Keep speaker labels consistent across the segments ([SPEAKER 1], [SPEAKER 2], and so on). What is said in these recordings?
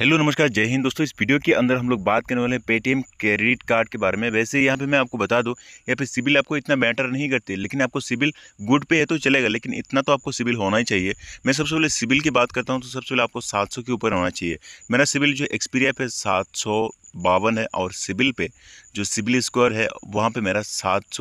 [SPEAKER 1] hello नमस्कार जय हिंद दोस्तों इस वीडियो के अंदर हम लोग बात करने वाले हैं पेटीएम क्रेडिट कार्ड के बारे में वैसे यहाँ पे मैं आपको बता दूँ यहाँ पे सिबिल आपको इतना मैटर नहीं करती लेकिन आपको सिबिल गुड पे है तो चलेगा लेकिन इतना तो आपको सिबिल होना ही चाहिए मैं सबसे पहले सिबिल की बात करता हूँ तो सबसे पहले आपको सात के ऊपर होना चाहिए मेरा सिबिल जो एक्सपीरिया पे सात बावन है और सिबिल पे जो सिबिल स्कोर है वहाँ पर मेरा सात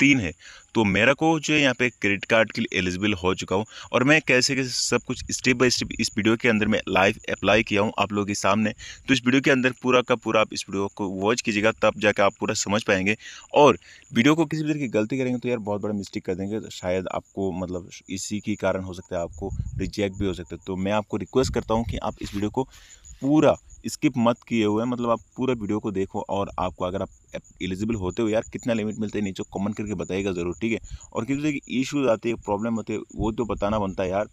[SPEAKER 1] तीन है तो मेरा को जो है यहाँ पे क्रेडिट कार्ड के लिए एलिजिबल हो चुका हूँ और मैं कैसे कैसे सब कुछ स्टेप बाय स्टेप इस वीडियो के अंदर मैं लाइव अप्लाई किया हूँ आप लोगों के सामने तो इस वीडियो के अंदर पूरा का पूरा आप इस वीडियो को वॉच कीजिएगा तब जाके आप पूरा समझ पाएंगे और वीडियो को किसी भी तरह की गलती करेंगे तो यार बहुत बड़ा मिस्टेक कर देंगे तो शायद आपको मतलब इसी के कारण हो सकता है आपको रिजेक्ट भी हो सकता है तो मैं आपको रिक्वेस्ट करता हूँ कि आप इस वीडियो को पूरा स्किप मत किए हुए मतलब आप पूरा वीडियो को देखो और आपको अगर आप एलिजिबल होते हो यार कितना लिमिट मिलता है नीचे कमेंट करके बताइएगा ज़रूर ठीक है और किसी तरह की इशूज़ आते हैं प्रॉब्लम होते हैं वो तो बताना बनता है यार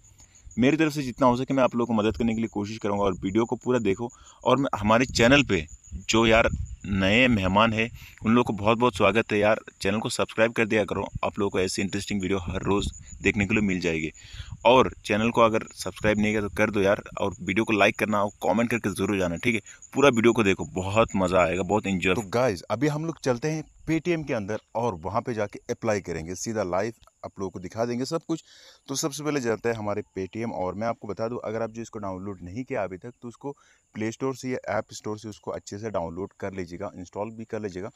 [SPEAKER 1] मेरी तरफ से जितना हो सके मैं आप लोगों को मदद करने के लिए कोशिश करूँगा और वीडियो को पूरा देखो और हमारे चैनल पर जो यार नए मेहमान हैं उन लोगों को बहुत बहुत स्वागत है यार चैनल को सब्सक्राइब कर दिया करो आप लोगों को ऐसी इंटरेस्टिंग वीडियो हर रोज़ देखने के लिए मिल जाएगी और चैनल को अगर सब्सक्राइब नहीं किया तो कर दो यार और वीडियो को लाइक करना और कमेंट करके जरूर जाना ठीक है पूरा वीडियो को देखो बहुत मज़ा आएगा बहुत इन्जॉय तो गाइज अभी हम लोग चलते हैं पेटीएम के अंदर और वहाँ पे जाके अप्लाई करेंगे सीधा लाइव आप लोगों को दिखा देंगे सब कुछ तो सबसे पहले जाता है हमारे पेटीएम और मैं आपको बता दूँ अगर आप जो इसको डाउनलोड नहीं किया अभी तक तो उसको प्ले स्टोर से या ऐप स्टोर से उसको अच्छे से डाउनलोड कर लीजिएगा इंस्टॉल भी कर लीजिएगा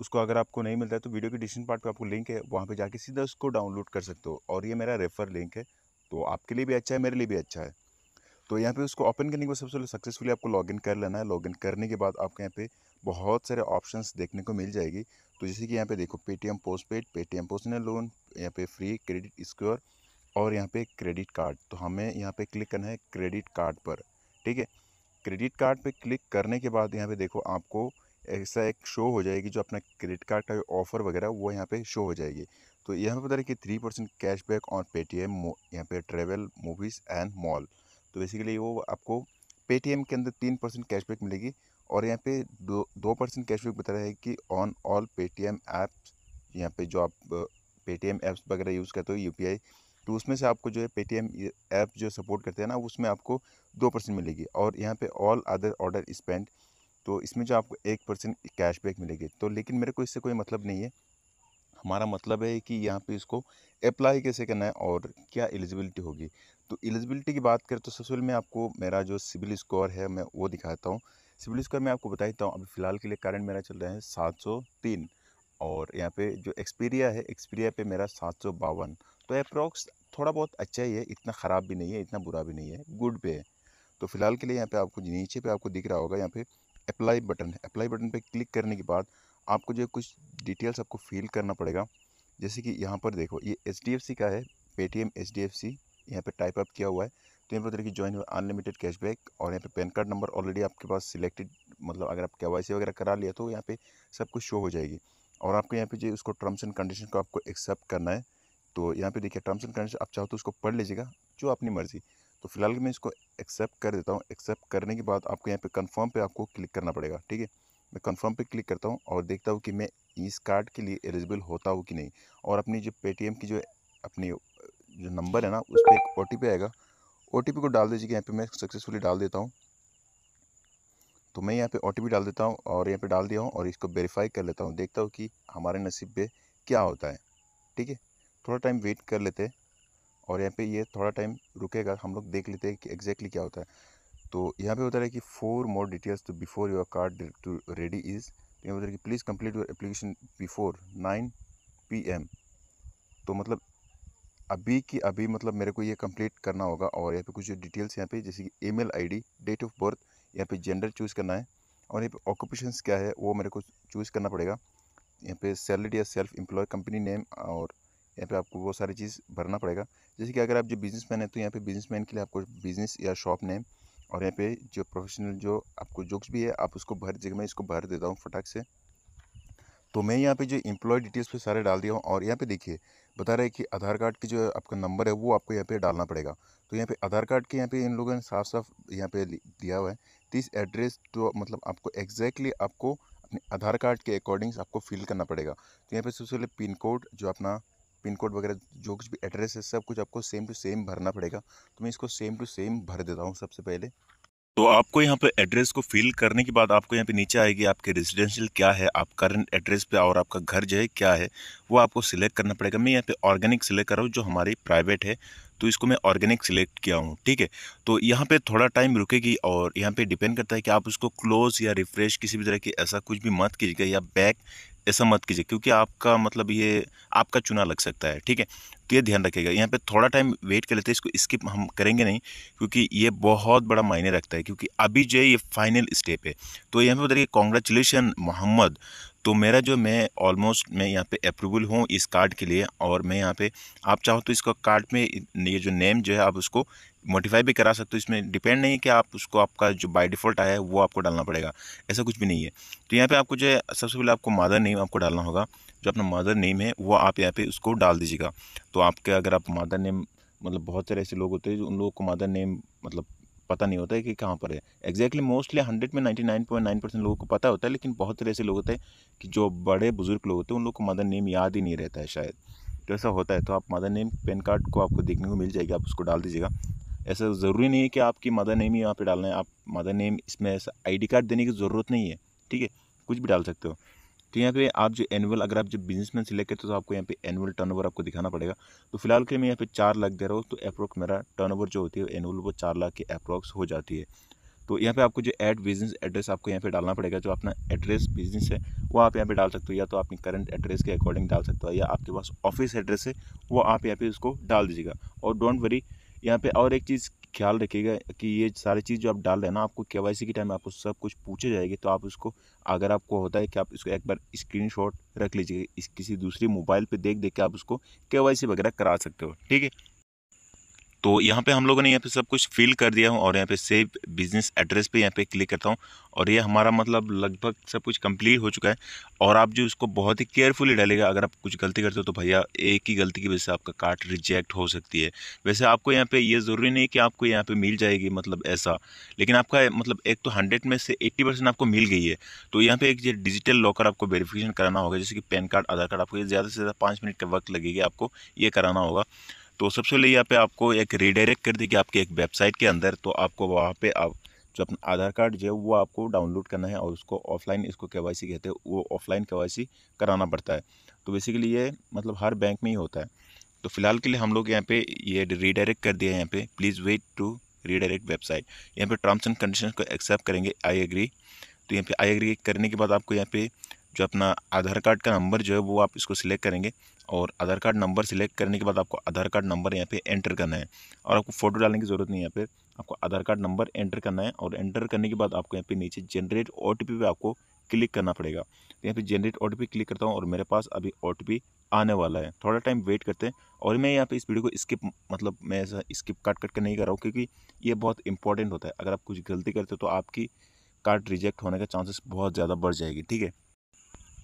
[SPEAKER 1] उसको अगर आपको नहीं मिलता है तो वीडियो के डिस्क्रिप्शन पार्ट पे आपको लिंक है वहाँ पे जाके सीधा उसको डाउनलोड कर सकते हो और ये मेरा रेफर लिंक है तो आपके लिए भी अच्छा है मेरे लिए भी अच्छा है तो यहाँ पे उसको ओपन करने के बाद सबसे पहले सक्सेसफुली आपको लॉगिन कर लेना है लॉगिन करने के बाद आपको यहाँ पे बहुत सारे ऑप्शंस देखने को मिल जाएगी तो जैसे कि यहाँ पे देखो Paytm post paid Paytm postpaid loan यहाँ पे फ्री क्रेडिट स्क्योर और यहाँ पे क्रेडिट कार्ड तो हमें यहाँ पे क्लिक करना है क्रेडिट कार्ड पर ठीक है क्रेडिट कार्ड पर क्लिक करने के बाद यहाँ पर देखो आपको ऐसा एक शो हो जाएगी जो अपना क्रेडिट कार्ड का ऑफ़र वगैरह वो यहाँ पर शो हो जाएगी तो यहाँ पे बता रहे कि three percent cash back on Paytm यहाँ पे ट्रेवल मूवीज़ एंड मॉल तो बेसिकली वो आपको पेटीएम के अंदर तीन परसेंट कैशबैक मिलेगी और यहाँ पे दो दो परसेंट कैशबैक बता रहा है कि ऑन ऑल पेटीएम ऐप्स यहाँ पे जो आप पेटीएम ऐप्स वगैरह यूज़ करते हो यूपीआई तो उसमें से आपको जो है पेटीएम ऐप जो सपोर्ट करते हैं ना उसमें आपको दो परसेंट मिलेगी और यहाँ पे ऑल अदर ऑर्डर स्पेंड तो इसमें जो आपको एक परसेंट कैशबैक मिलेगी तो लेकिन मेरे को इससे कोई मतलब नहीं है हमारा मतलब है कि यहाँ पे इसको अप्लाई कैसे करना है और क्या एलिजिबिलिटी होगी तो एलिजिबिलिटी की बात करें तो सबसे पहले मैं आपको मेरा जो सिविल स्कोर है मैं वो दिखाता हूँ सिविल स्कोर मैं आपको बता देता हूँ अभी फ़िलहाल के लिए कारण मेरा चल रहा है सात सौ तीन और यहाँ पे जो एक्सपीरिया है एक्सपीरिया पे मेरा सात सौ बावन तो अप्रोक्स थोड़ा बहुत अच्छा ही है इतना ख़राब भी नहीं है इतना बुरा भी नहीं है गुड पे है तो फिलहाल के लिए यहाँ पे आपको नीचे पे आपको दिख रहा होगा यहाँ पे अप्लाई बटन है अप्लाई बटन पे क्लिक करने के बाद आपको जो कुछ डिटेल्स आपको फिल करना पड़ेगा जैसे कि यहाँ पर देखो ये एच का है Paytm H D F C यहाँ पर टाइप अप किया हुआ है तो यहाँ पर देखिए ज्वाइन अनलिमिटेड कैशबैक और यहाँ पे पैन कार्ड नंबर ऑलरेडी आपके पास सिलेक्टेड मतलब अगर आप के वाई सी वगैरह करा लिया तो यहाँ पे सब कुछ शो हो जाएगी और आपको यहाँ पे जो उसको टर्म्स एंड कंडीशन को आपको एक्सेप्ट करना है तो यहाँ पे देखिए टर्म्स एंड कंडीशन आप चाहो तो उसको पढ़ लीजिएगा जो अपनी मर्ज़ी तो फिलहाल मैं इसको एक्सेप्ट कर देता हूँ एक्सेप्ट करने के बाद आपको यहाँ पर कन्फर्म पर आपको क्लिक करना पड़ेगा ठीक है मैं कंफर्म पे क्लिक करता हूँ और देखता हूँ कि मैं इस कार्ड के लिए एलिजिबल होता हूँ कि नहीं और अपनी जो पेटीएम की जो अपनी जो नंबर है ना उस पर एक ओ आएगा ओ को डाल दीजिए यहाँ पर मैं सक्सेसफुली डाल देता हूँ तो मैं यहाँ पे ओ डाल देता हूँ और यहाँ पे डाल दिया हूँ और इसको वेरीफाई कर लेता हूँ देखता हूँ कि हमारे नसीब पे क्या होता है ठीक है थोड़ा टाइम वेट कर लेते हैं और यहाँ पे ये थोड़ा टाइम रुकेगा हम लोग देख लेते हैं कि एग्जैक्टली क्या होता है तो यहाँ पे बता रहा है कि फोर मोर डिटेल्स तो before your card to ready is तो यहाँ बता रहे कि please complete your application before nine P M तो मतलब अभी की अभी मतलब मेरे को ये कंप्लीट करना होगा और यहाँ पे कुछ डिटेल्स यहाँ पे जैसे कि I D date of birth यहाँ पे जेंडर चूज़ करना है और यहाँ पे ऑक्यूपेशन क्या है वो मेरे को चूज़ करना पड़ेगा यहाँ पे सैलरी या सेल्फ एम्प्लॉय कंपनी नेम और यहाँ पे आपको वो सारी चीज़ भरना पड़ेगा जैसे कि अगर आप जो बिजनेसमैन हैं तो यहाँ पे बिजनेसमैन के लिए आपको बिज़नेस या शॉप नेम और यहाँ पे जो प्रोफेशनल जो आपको जोक्स भी है आप उसको भर जगह मैं इसको भर देता हूँ फटाक से तो मैं यहाँ पे जो एम्प्लॉय डिटेल्स पे सारे डाल दिया हूँ और यहाँ पे देखिए बता रहा है कि आधार कार्ड की जो आपका नंबर है वो आपको यहाँ पे डालना पड़ेगा तो यहाँ पे आधार कार्ड के यहाँ पे इन लोगों ने साफ साफ यहाँ पे दिया हुआ है दिस एड्रेस तो मतलब आपको एग्जैक्टली आपको अपने आधार कार्ड के अकॉर्डिंग आपको फिल करना पड़ेगा तो यहाँ पे सबसे पहले पिन कोड जो अपना पिन कोड वगैरह जो कुछ भी एड्रेस है सब कुछ आपको सेम टू सेम भरना पड़ेगा तो मैं इसको सेम टू सेम भर देता हूँ सबसे पहले तो आपको यहाँ पे एड्रेस को फिल करने के बाद आपको यहाँ पे नीचे आएगी आपके रेजिडेंशियल क्या है आप करंट एड्रेस पे और आपका घर जो है क्या है वो आपको सिलेक्ट करना पड़ेगा मैं यहाँ पे ऑर्गेनिक सिलेक्ट कर रहा हूँ जो हमारी प्राइवेट है तो इसको मैं ऑर्गेनिक सिलेक्ट किया हूँ ठीक है तो यहाँ पे थोड़ा टाइम रुकेगी और यहाँ पे डिपेंड करता है कि आप उसको क्लोज़ या रिफ्रेश किसी भी तरह की ऐसा कुछ भी मत कीजिएगा या बैक ऐसा मत कीजिए क्योंकि आपका मतलब ये आपका चुना लग सकता है ठीक है ये ध्यान रखेगा यहाँ पे थोड़ा टाइम वेट कर लेते हैं इसको स्किप हम करेंगे नहीं क्योंकि ये बहुत बड़ा मायने रखता है क्योंकि अभी जो है ये फाइनल स्टेप है तो यहाँ पे बताइए कॉन्ग्रेचुलेशन मोहम्मद तो मेरा जो मैं ऑलमोस्ट मैं यहाँ पे अप्रूवल हूँ इस कार्ड के लिए और मैं यहाँ पे आप चाहो तो इसका कार्ड में ये जो नेम जो है आप उसको मोडिफाई भी करा सकते हो इसमें डिपेंड नहीं कि आप उसको आपका जो बाय डिफ़ॉल्ट आया है वो आपको डालना पड़ेगा ऐसा कुछ भी नहीं है तो यहाँ पे आपको जो है सबसे पहले आपको मादर नेम आपको डालना होगा जो अपना मदर नेम है वो आप यहाँ पे उसको डाल दीजिएगा तो आपके अगर आप मदर नेम मतलब बहुत सारे ऐसे लोग होते हैं जो उन लोगों को मदर नेम मतलब पता नहीं होता है कि कहाँ पर है एग्जैक्टली मोस्टली हंड्रेड में ninety nine point nine percent लोगों को पता होता है लेकिन बहुत सारे ऐसे लोग होते हैं कि जो बड़े बुजुर्ग लोग होते हैं उन लोग को मदर नेम याद ही नहीं रहता है शायद तो ऐसा होता है तो आप मदर नेम पेन कार्ड को आपको देखने को मिल जाएगी आप उसको डाल दीजिएगा ऐसा ज़रूरी नहीं है कि आपकी मदर नेम ही यहाँ पे डालना है आप मदर नेम इसमें ऐसा आईडी कार्ड देने की ज़रूरत नहीं है ठीक है कुछ भी डाल सकते हो तो यहाँ पे आप जो एनुअल अगर आप जो बिजनेसमैन सिलेक्ट करते हो तो आपको यहाँ पे एनुअल टर्नओवर आपको दिखाना पड़ेगा तो फिलहाल के मैं यहाँ पे चार लाख दे रहा हूँ तो अप्रोक्स मेरा टर्नओवर जो होती है एनुअल वो चार लाख के अप्रोक्स हो जाती है तो यहाँ पे आपको जो एड बिजनेस एड्रेस आपको यहाँ पे डालना पड़ेगा जो अपना एड्रेस बिजनेस है वो आप यहाँ पे डाल सकते हो या तो आपकी करंट एड्रेस के अकॉर्डिंग डाल सकते हो या आपके पास ऑफिस एड्रेस है वो आप यहाँ पे उसको डाल दीजिएगा और डोंट वरी यहाँ पे और एक चीज़ ख्याल रखिएगा कि ये सारी चीज़ जो आप डाल रहे हैं ना आपको के वाई सी के टाइम आपको सब कुछ पूछे जाएगी तो आप उसको अगर आपको होता है कि आप इसको एक बार स्क्रीन शॉट रख लीजिए इस किसी दूसरे मोबाइल पर देख देख के आप उसको के वाई सी वगैरह करा सकते हो ठीक है तो यहाँ पे हम लोगों ने यहाँ पे सब कुछ फिल कर दिया हूँ और यहाँ पे सेव बिजनेस एड्रेस पे यहाँ पे क्लिक करता हूँ और ये हमारा मतलब लगभग सब कुछ कंप्लीट हो चुका है और आप जो इसको बहुत ही केयरफुली डालेगा अगर आप कुछ गलती करते हो तो भैया एक ही गलती की वजह से आपका कार्ड रिजेक्ट हो सकती है वैसे आपको यहाँ पे ये यह ज़रूरी नहीं कि आपको यहाँ पे मिल जाएगी मतलब ऐसा लेकिन आपका मतलब एक तो हंड्रेड में से एट्टी परसेंट आपको मिल गई है तो यहाँ पर एक जो डिजिटल लॉकर आपको वेरीफिकेशन कराना होगा जैसे कि पैन कार्ड आधार कार्ड आपको ज़्यादा से ज़्यादा पाँच मिनट का वक्त लगेगा आपको ये कराना होगा तो सबसे पहले यहाँ पे आपको एक रिडायरेक्ट कर देगी आपके एक वेबसाइट के अंदर तो आपको वहाँ पे आप जो अपना आधार कार्ड जो है वो आपको डाउनलोड करना है और उसको ऑफलाइन इसको के कहते हैं वो ऑफलाइन के कराना पड़ता है तो बेसिकली ये मतलब हर बैंक में ही होता है तो फिलहाल के लिए हम लोग यहाँ पे ये रीडायरेक्ट कर दिया है यहाँ पे please wait to redirect website यहाँ पे टर्म्स एंड कंडीशन को एक्सेप्ट करेंगे आई एग्री तो यहाँ पे आई एग्री करने के बाद आपको यहाँ पे जो अपना आधार कार्ड का नंबर जो है वो आप इसको सिलेक्ट करेंगे और आधार कार्ड नंबर सिलेक्ट करने के बाद आपको आधार कार्ड नंबर यहाँ पे एंटर करना है और आपको फ़ोटो डालने की ज़रूरत नहीं है यहाँ पे आपको आधार कार्ड नंबर एंटर करना है और एंटर करने के बाद आपको यहाँ पे नीचे जनरेट ओ टी पे आपको क्लिक करना पड़ेगा तो यहाँ पे जनरेट ओ क्लिक करता हूँ और मेरे पास अभी ओ आने वाला है थोड़ा टाइम वेट करते हैं और मैं यहाँ पे इस वीडियो को स्किप मतलब मैं ऐसा स्किप काट कट कर नहीं कर रहा हूँ क्योंकि ये बहुत इंपॉर्टेंट होता है अगर आप कुछ गलती करते हो तो आपकी कार्ड रिजेक्ट होने का चांसेस बहुत ज़्यादा बढ़ जाएगी ठीक है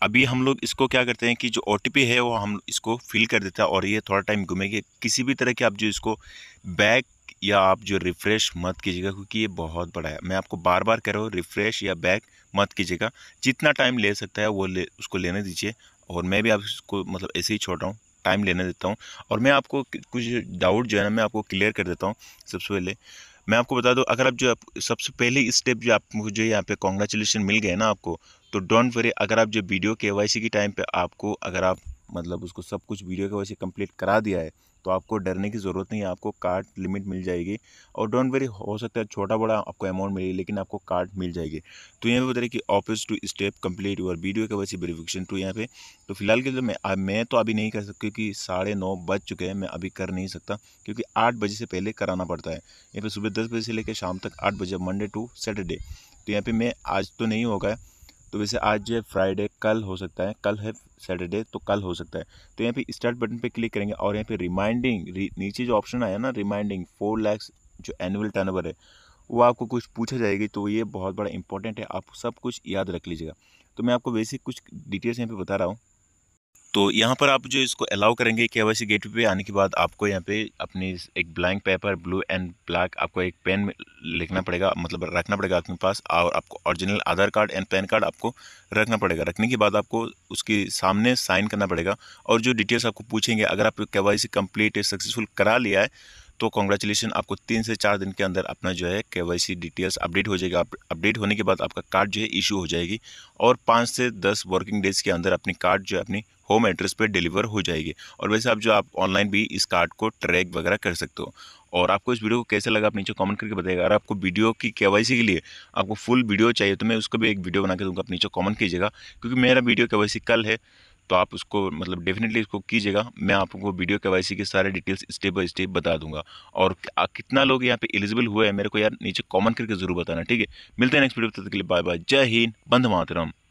[SPEAKER 1] अभी हम लोग इसको क्या करते हैं कि जो ओ है वो हम इसको फिल कर देता है और ये थोड़ा टाइम घूमेगी किसी भी तरह के आप जो इसको बैक या आप जो रिफ़्रेश मत कीजिएगा क्योंकि ये बहुत बड़ा है मैं आपको बार बार कह रहा हूँ रिफ़्रेश या बैक मत कीजिएगा जितना टाइम ले सकता है वो ले उसको लेने दीजिए और मैं भी आप इसको मतलब ऐसे ही छोड़ रहा हूँ टाइम लेने देता हूँ और मैं आपको कुछ डाउट जो है ना मैं आपको क्लियर कर देता हूँ सबसे पहले मैं आपको बता दूँ अगर आप जो आप सबसे पहले स्टेप जो आप मुझे यहाँ पे कॉन्ग्रेचुलेसन मिल गए ना आपको तो डोंट वरी अगर आप जो वीडियो के वाई की टाइम पर आपको अगर आप मतलब उसको सब कुछ वीडियो के वैसे कंप्लीट करा दिया है तो आपको डरने की ज़रूरत नहीं है आपको कार्ड लिमिट मिल जाएगी और डोंट वेरी हो सकता है छोटा बड़ा आपको अमाउंट मिलेगी लेकिन आपको कार्ड मिल जाएगी तो यहाँ पे बता रहे कि ऑफिस टू स्टेप कंप्लीट और वीडियो के वैसे वेरिफिकेशन टू यहाँ पे तो फिलहाल के लिए तो मैं मैं तो अभी नहीं कर सकता क्योंकि साढ़े नौ बज चुके हैं मैं अभी कर नहीं सकता क्योंकि आठ बजे से पहले कराना पड़ता है यहाँ पर सुबह दस बजे से लेकर शाम तक आठ बजे मंडे टू सैटरडे तो यहाँ पर मैं आज तो नहीं होगा तो वैसे आज जो है फ्राइडे कल हो सकता है कल है सैटरडे तो कल हो सकता है तो यहाँ पे स्टार्ट बटन पे क्लिक करेंगे और यहाँ पे रिमाइंडिंग नीचे जो ऑप्शन आया ना रिमाइंडिंग फोर लैक्स जो एनुअल टर्न है वो आपको कुछ पूछा जाएगी तो ये बहुत बड़ा इंपॉर्टेंट है आप सब कुछ याद रख लीजिएगा तो मैं आपको बेसिक कुछ डिटेल्स यहाँ पे बता रहा हूँ तो यहाँ पर आप जो इसको अलाउ करेंगे के वाई सी गेट पे आने के बाद आपको यहाँ पे अपनी एक blank paper blue and black आपको एक पेन में लिखना पड़ेगा मतलब रखना पड़ेगा आपके पास और आपको original Aadhaar card and PAN card आपको रखना पड़ेगा रखने के बाद आपको उसके सामने साइन करना पड़ेगा और जो डिटेल्स आपको पूछेंगे अगर आप के वाई सी कम्प्लीट सक्सेसफुल करा लिया है तो कॉन्ग्रेचुलेसन आपको तीन से चार दिन के अंदर अपना जो है के वाई सी डिटेल्स अपडेट हो जाएगा अपडेट होने के बाद आपका कार्ड जो है इशू हो जाएगी और पाँच से दस वर्किंग डेज के अंदर अपनी कार्ड जो है अपनी होम एड्रेस पर डिलीवर हो जाएगी और वैसे आप जो आप ऑनलाइन भी इस कार्ड को ट्रैक वगैरह कर सकते हो और आपको इस वीडियो को कैसे लगा आप नीचे कमेंट करके बताइएगा अगर आपको वीडियो की केवाईसी के लिए आपको फुल वीडियो चाहिए तो मैं उसको भी एक वीडियो बना के दूंगा आप नीचे कमेंट कीजिएगा क्योंकि मेरा वीडियो केवाईसी कल है तो आप उसको मतलब डेफिनेटली इसको कीजिएगा मैं आपको वीडियो के के सारे डिटेल्स स्टेप बाय स्टेप बता दूंगा और कितना लोग यहाँ पे एलिजिबल हुए हैं मेरे को यार नीचे कॉमन करके जरूर बताना ठीक है मिलते हैं नेक्स्ट वीडियो तक के लिए बाय बाय जय हिंद बंद मातरम